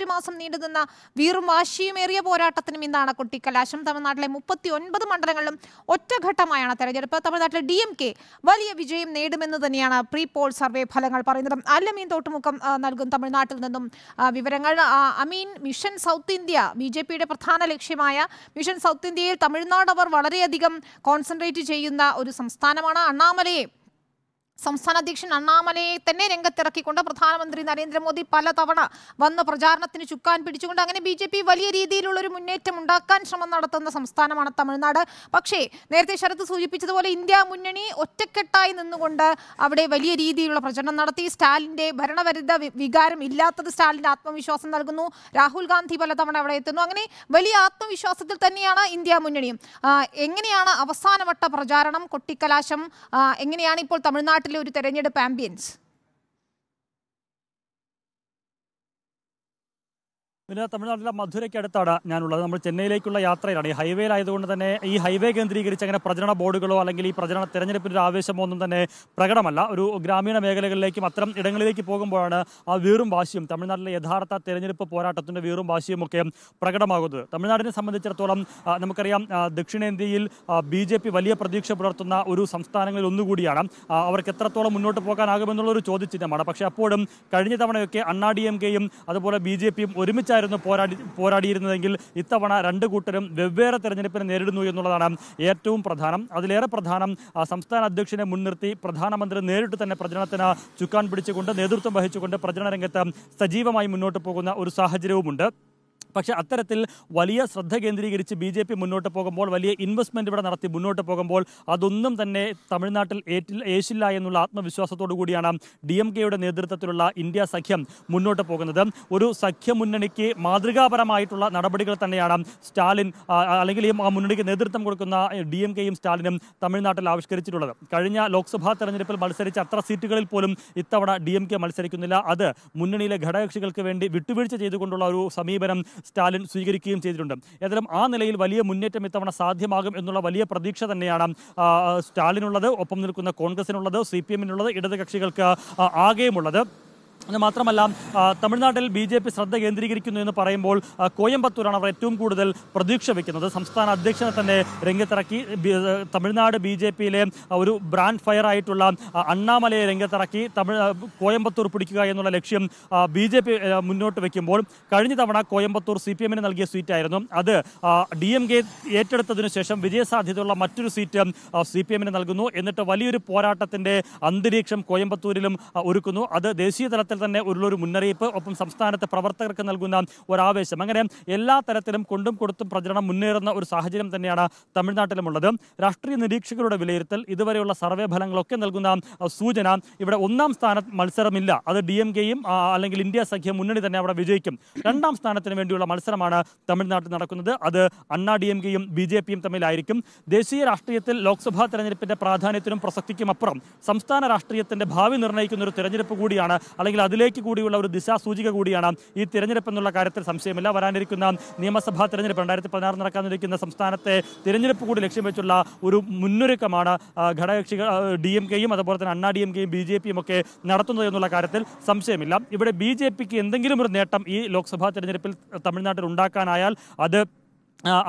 ഒരു മാസം നീണ്ടുനിന്ന വീറും വാശിയുമേറിയ പോരാട്ടത്തിനും ഇന്നാണ് കുട്ടി കലാശം തമിഴ്നാട്ടിലെ മുപ്പത്തി ഒൻപത് മണ്ഡലങ്ങളിലും ഒറ്റഘട്ടമായാണ് തെരഞ്ഞെടുപ്പ് തമിഴ്നാട്ടിലെ ഡി എം കെ വലിയ വിജയം നേടുമെന്ന് തന്നെയാണ് പ്രീ പോൾ സർവേ ഫലങ്ങൾ പറയുന്നത് അല്ലമീൻ തോട്ടുമുഖം നൽകും തമിഴ്നാട്ടിൽ നിന്നും വിവരങ്ങൾ അമീൻ മിഷൻ സൗത്ത് ഇന്ത്യ ബി ജെ പിയുടെ പ്രധാന ലക്ഷ്യമായ മിഷൻ സൗത്ത് ഇന്ത്യയിൽ തമിഴ്നാട് അവർ വളരെയധികം കോൺസെൻട്രേറ്റ് ചെയ്യുന്ന ഒരു സംസ്ഥാനമാണ് അണ്ണാമലയെ സംസ്ഥാന അധ്യക്ഷൻ അണ്ണാമലയെ തന്നെ രംഗത്തിറക്കിക്കൊണ്ട് പ്രധാനമന്ത്രി നരേന്ദ്രമോദി തവണ വന്ന് പ്രചാരണത്തിന് ചുക്കാൻ പിടിച്ചുകൊണ്ട് അങ്ങനെ ബി ജെ പി വലിയ രീതിയിലുള്ള ഒരു മുന്നേറ്റം ഉണ്ടാക്കാൻ ശ്രമം നടത്തുന്ന സംസ്ഥാനമാണ് തമിഴ്നാട് പക്ഷേ നേരത്തെ ശരത് സൂചിപ്പിച്ചതുപോലെ ഇന്ത്യ മുന്നണി ഒറ്റക്കെട്ടായി നിന്നുകൊണ്ട് അവിടെ വലിയ രീതിയിലുള്ള പ്രചരണം നടത്തി സ്റ്റാലിൻ്റെ ഭരണവരുദ്ധ വികാരം ഇല്ലാത്തത് സ്റ്റാലിൻ്റെ ആത്മവിശ്വാസം നൽകുന്നു രാഹുൽ ഗാന്ധി തവണ അവിടെ എത്തുന്നു അങ്ങനെ വലിയ ആത്മവിശ്വാസത്തിൽ തന്നെയാണ് ഇന്ത്യ മുന്നണിയും എങ്ങനെയാണ് അവസാനവട്ട പ്രചാരണം കൊട്ടിക്കലാശം എങ്ങനെയാണ് ഇപ്പോൾ തമിഴ്നാട്ടിൽ കേരളത്തിലെ ഒരു തെരഞ്ഞെടുപ്പ് ആംബിയൻസ് പിന്നെ തമിഴ്നാട്ടിലെ അടുത്താണ് ഞാനുള്ളത് നമ്മൾ ചെന്നൈയിലേക്കുള്ള യാത്രയിലാണ് ഈ ആയതുകൊണ്ട് തന്നെ ഈ ഹൈവേ കേന്ദ്രീകരിച്ച് അങ്ങനെ പ്രചരണ ബോർഡുകളോ അല്ലെങ്കിൽ ഈ പ്രചരണ തെരഞ്ഞെടുപ്പിൻ്റെ ആവേശമോ ഒന്നും തന്നെ പ്രകടമല്ല ഒരു ഗ്രാമീണ മേഖലകളിലേക്കും അത്തരം ഇടങ്ങളിലേക്ക് പോകുമ്പോഴാണ് ആ വീറും വാശിയും തമിഴ്നാട്ടിലെ യഥാർത്ഥ തെരഞ്ഞെടുപ്പ് പോരാട്ടത്തിൻ്റെ വീറും വാശിയും ഒക്കെ പ്രകടമാകുന്നത് തമിഴ്നാടിനെ സംബന്ധിച്ചിടത്തോളം നമുക്കറിയാം ദക്ഷിണേന്ത്യയിൽ ബി ജെ പി വലിയ പ്രതീക്ഷ പുലർത്തുന്ന ഒരു സംസ്ഥാനങ്ങളിൽ ഒന്നുകൂടിയാണ് അവർക്ക് എത്രത്തോളം മുന്നോട്ട് പോകാനാകുമെന്നുള്ളൊരു ചോദ്യചിഹ്നമാണ് പക്ഷേ അപ്പോഴും കഴിഞ്ഞ തവണയൊക്കെ അണ്ണാ ഡി എം കെയും അതുപോലെ ബി ജെ പിയും ഒരുമിച്ച് ഒരുമിച്ചായിരുന്നു പോരാടി പോരാടിയിരുന്നതെങ്കിൽ ഇത്തവണ രണ്ട് കൂട്ടരും വെവ്വേറെ തെരഞ്ഞെടുപ്പിനെ നേരിടുന്നു എന്നുള്ളതാണ് ഏറ്റവും പ്രധാനം അതിലേറെ പ്രധാനം സംസ്ഥാന അധ്യക്ഷനെ മുൻനിർത്തി പ്രധാനമന്ത്രി നേരിട്ട് തന്നെ പ്രചരണത്തിന് ചുക്കാൻ പിടിച്ചുകൊണ്ട് നേതൃത്വം വഹിച്ചുകൊണ്ട് പ്രചരണ രംഗത്ത് സജീവമായി മുന്നോട്ട് പോകുന്ന ഒരു സാഹചര്യവുമുണ്ട് പക്ഷേ അത്തരത്തിൽ വലിയ ശ്രദ്ധ കേന്ദ്രീകരിച്ച് ബി ജെ പി മുന്നോട്ട് പോകുമ്പോൾ വലിയ ഇൻവെസ്റ്റ്മെൻറ്റ് ഇവിടെ നടത്തി മുന്നോട്ട് പോകുമ്പോൾ അതൊന്നും തന്നെ തമിഴ്നാട്ടിൽ ഏറ്റിൽ ഏശില്ല എന്നുള്ള ആത്മവിശ്വാസത്തോടു കൂടിയാണ് ഡി എം കെയുടെ നേതൃത്വത്തിലുള്ള ഇന്ത്യ സഖ്യം മുന്നോട്ട് പോകുന്നത് ഒരു സഖ്യമുന്നണിക്ക് മാതൃകാപരമായിട്ടുള്ള നടപടികൾ തന്നെയാണ് സ്റ്റാലിൻ അല്ലെങ്കിൽ ഈ മുന്നണിക്ക് നേതൃത്വം കൊടുക്കുന്ന ഡി എം കെയും സ്റ്റാലിനും തമിഴ്നാട്ടിൽ ആവിഷ്കരിച്ചിട്ടുള്ളത് കഴിഞ്ഞ ലോക്സഭാ തെരഞ്ഞെടുപ്പിൽ മത്സരിച്ച അത്ര സീറ്റുകളിൽ പോലും ഇത്തവണ ഡി എം കെ മത്സരിക്കുന്നില്ല അത് മുന്നണിയിലെ ഘടകകക്ഷികൾക്ക് വേണ്ടി വിട്ടുവീഴ്ച ചെയ്തുകൊണ്ടുള്ള ഒരു സമീപനം സ്റ്റാലിൻ സ്വീകരിക്കുകയും ചെയ്തിട്ടുണ്ട് ഏതായാലും ആ നിലയിൽ വലിയ മുന്നേറ്റം ഇത്തവണ സാധ്യമാകും എന്നുള്ള വലിയ പ്രതീക്ഷ തന്നെയാണ് സ്റ്റാലിനുള്ളത് ഒപ്പം നിൽക്കുന്ന കോൺഗ്രസിനുള്ളത് സി പി എമ്മിനുള്ളത് ഇടത് കക്ഷികൾക്ക് ആകെയുമുള്ളത് മാത്രമല്ല തമിഴ്നാട്ടിൽ ബി ജെ പി ശ്രദ്ധ കേന്ദ്രീകരിക്കുന്നു എന്ന് പറയുമ്പോൾ കോയമ്പത്തൂരാണ് അവർ ഏറ്റവും കൂടുതൽ പ്രതീക്ഷ വയ്ക്കുന്നത് സംസ്ഥാന അധ്യക്ഷനെ തന്നെ രംഗത്തിറക്കി തമിഴ്നാട് ബി ജെ പിയിലെ ഒരു ബ്രാൻഡ് ഫയർ ആയിട്ടുള്ള അണ്ണാമലയെ രംഗത്തിറക്കി തമിഴ് കോയമ്പത്തൂർ പിടിക്കുക എന്നുള്ള ലക്ഷ്യം ബി ജെ പി മുന്നോട്ട് വയ്ക്കുമ്പോൾ കഴിഞ്ഞ തവണ കോയമ്പത്തൂർ സി പി എമ്മിന് നൽകിയ സീറ്റായിരുന്നു അത് ഡി എം കെ ഏറ്റെടുത്തതിനു ശേഷം വിജയസാധ്യതയുള്ള മറ്റൊരു സീറ്റ് സി പി എമ്മിന് നൽകുന്നു എന്നിട്ട് വലിയൊരു പോരാട്ടത്തിൻ്റെ അന്തരീക്ഷം കോയമ്പത്തൂരിലും ഒരുക്കുന്നു അത് ദേശീയ തലത്തിൽ തരത്തിൽ തന്നെ ഉള്ളൊരു മുന്നറിയിപ്പ് ഒപ്പം സംസ്ഥാനത്തെ പ്രവർത്തകർക്ക് നൽകുന്ന ഒരാവേശം അങ്ങനെ എല്ലാ തരത്തിലും കൊണ്ടും കൊടുത്തും പ്രചരണം മുന്നേറുന്ന ഒരു സാഹചര്യം തന്നെയാണ് തമിഴ്നാട്ടിലുമുള്ളത് രാഷ്ട്രീയ നിരീക്ഷകരുടെ വിലയിരുത്തൽ ഇതുവരെയുള്ള സർവേ ഫലങ്ങളൊക്കെ നൽകുന്ന സൂചന ഇവിടെ ഒന്നാം സ്ഥാനത്ത് മത്സരമില്ല അത് ഡി എം കെയും അല്ലെങ്കിൽ ഇന്ത്യ സഖ്യ മുന്നണി തന്നെ അവിടെ വിജയിക്കും രണ്ടാം സ്ഥാനത്തിന് വേണ്ടിയുള്ള മത്സരമാണ് തമിഴ്നാട്ടിൽ നടക്കുന്നത് അത് അണ്ണാ ഡി എം കെയും ബി ജെ പിയും തമ്മിലായിരിക്കും ദേശീയ രാഷ്ട്രീയത്തിൽ ലോക്സഭാ തെരഞ്ഞെടുപ്പിന്റെ പ്രാധാന്യത്തിനും പ്രസക്തിക്കും അപ്പുറം സംസ്ഥാന രാഷ്ട്രീയത്തിന്റെ ഭാവി നിർണ്ണയിക്കുന്ന ഒരു തെരഞ്ഞെടുപ്പ് കൂടിയാണ് അല്ലെങ്കിൽ അതിലേക്ക് കൂടിയുള്ള ഒരു ദിശാസൂചിക കൂടിയാണ് ഈ തിരഞ്ഞെടുപ്പ് എന്നുള്ള കാര്യത്തിൽ സംശയമില്ല വരാനിരിക്കുന്ന നിയമസഭാ തിരഞ്ഞെടുപ്പ് രണ്ടായിരത്തി പതിനാറ് നടക്കാനിരിക്കുന്ന സംസ്ഥാനത്തെ തിരഞ്ഞെടുപ്പ് കൂടി ലക്ഷ്യം വെച്ചുള്ള ഒരു മുന്നൊരുക്കമാണ് ഘടകകക്ഷികൾ ഡി എം കെയും അതുപോലെ തന്നെ അണ്ണാ ഡി എം കെയും ബി ജെ പിയും ഒക്കെ നടത്തുന്നത് എന്നുള്ള കാര്യത്തിൽ സംശയമില്ല ഇവിടെ ബി ജെ പിക്ക് എന്തെങ്കിലും ഒരു നേട്ടം ഈ ലോക്സഭാ തിരഞ്ഞെടുപ്പിൽ തമിഴ്നാട്ടിൽ ഉണ്ടാക്കാനായാൽ അത്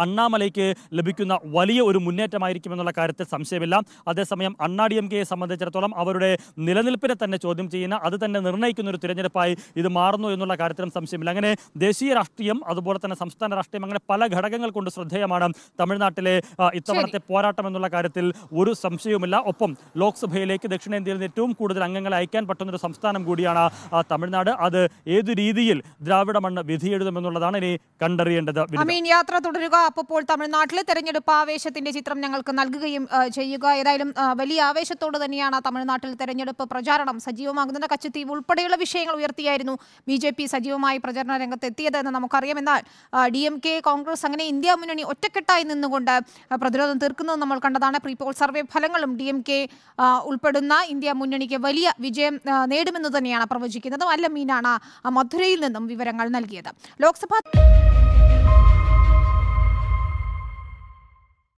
അണ്ണാമലയ്ക്ക് ലഭിക്കുന്ന വലിയ ഒരു മുന്നേറ്റമായിരിക്കും എന്നുള്ള കാര്യത്തിൽ സംശയമില്ല അതേസമയം അണ്ണാ ഡി എം കെയെ സംബന്ധിച്ചിടത്തോളം അവരുടെ നിലനിൽപ്പിനെ തന്നെ ചോദ്യം ചെയ്യുന്ന അത് തന്നെ നിർണ്ണയിക്കുന്ന ഒരു തിരഞ്ഞെടുപ്പായി ഇത് മാറുന്നു എന്നുള്ള കാര്യത്തിലും സംശയമില്ല അങ്ങനെ ദേശീയ രാഷ്ട്രീയം അതുപോലെ തന്നെ സംസ്ഥാന രാഷ്ട്രീയം അങ്ങനെ പല ഘടകങ്ങൾ കൊണ്ട് ശ്രദ്ധേയമാണ് തമിഴ്നാട്ടിലെ ഇത്തവണത്തെ പോരാട്ടം എന്നുള്ള കാര്യത്തിൽ ഒരു സംശയവുമില്ല ഒപ്പം ലോക്സഭയിലേക്ക് ദക്ഷിണേന്ത്യയിൽ നിന്ന് ഏറ്റവും കൂടുതൽ അംഗങ്ങളെ അയക്കാൻ പറ്റുന്നൊരു സംസ്ഥാനം കൂടിയാണ് തമിഴ്നാട് അത് ഏത് രീതിയിൽ ദ്രാവിഡ മണ്ണ് വിധിയെഴുതുമെന്നുള്ളതാണ് ഇനി കണ്ടറിയേണ്ടത് യാത്ര തുടരുക അപ്പോൾ തമിഴ്നാട്ടിലെ തെരഞ്ഞെടുപ്പ് ആവേശത്തിന്റെ ചിത്രം ഞങ്ങൾക്ക് നൽകുകയും ചെയ്യുക ഏതായാലും വലിയ ആവേശത്തോട് തന്നെയാണ് തമിഴ്നാട്ടിൽ തെരഞ്ഞെടുപ്പ് പ്രചാരണം സജീവമാകുന്ന കച്ചത്തീവ് ഉൾപ്പെടെയുള്ള വിഷയങ്ങൾ ഉയർത്തിയായിരുന്നു ബി ജെ പി സജീവമായി പ്രചരണ രംഗത്ത് എത്തിയതെന്ന് നമുക്കറിയാം എന്നാൽ ഡി എം കെ കോൺഗ്രസ് അങ്ങനെ ഇന്ത്യ മുന്നണി ഒറ്റക്കെട്ടായി നിന്നുകൊണ്ട് പ്രതിരോധം തീർക്കുന്നത് നമ്മൾ കണ്ടതാണ് പ്രീപോൾ സർവേ ഫലങ്ങളും ഡി എം കെ ഉൾപ്പെടുന്ന ഇന്ത്യ മുന്നണിക്ക് വലിയ വിജയം നേടുമെന്ന് തന്നെയാണ് പ്രവചിക്കുന്നത് അല്ല മീനാണ് മധുരയിൽ നിന്നും വിവരങ്ങൾ നൽകിയത് ലോക്സഭാ